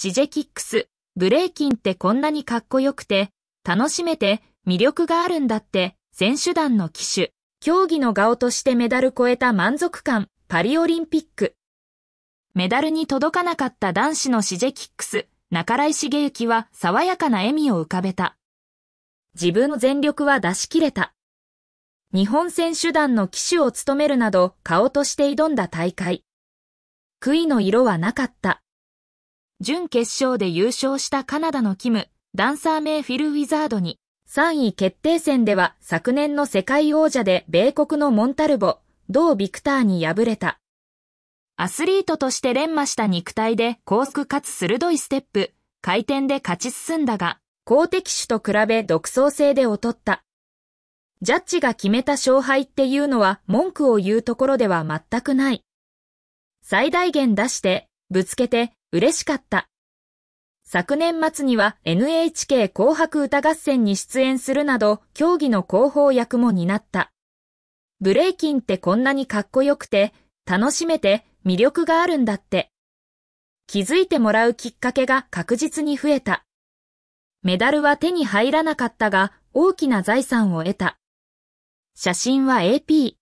シジェキックス、ブレイキンってこんなにかっこよくて、楽しめて魅力があるんだって選手団の機種、競技の顔としてメダル超えた満足感、パリオリンピック。メダルに届かなかった男子のシジェキックス、中井茂之は爽やかな笑みを浮かべた。自分の全力は出し切れた。日本選手団の旗手を務めるなど顔として挑んだ大会。悔いの色はなかった。準決勝で優勝したカナダのキム、ダンサー名フィル・ウィザードに、3位決定戦では昨年の世界王者で米国のモンタルボ、同ビクターに敗れた。アスリートとして連磨した肉体で高速かつ鋭いステップ、回転で勝ち進んだが、公的手と比べ独創性で劣った。ジャッジが決めた勝敗っていうのは文句を言うところでは全くない。最大限出して、ぶつけて、嬉しかった。昨年末には NHK 紅白歌合戦に出演するなど、競技の広報役も担った。ブレイキンってこんなにかっこよくて、楽しめて、魅力があるんだって。気づいてもらうきっかけが確実に増えた。メダルは手に入らなかったが、大きな財産を得た。写真は AP。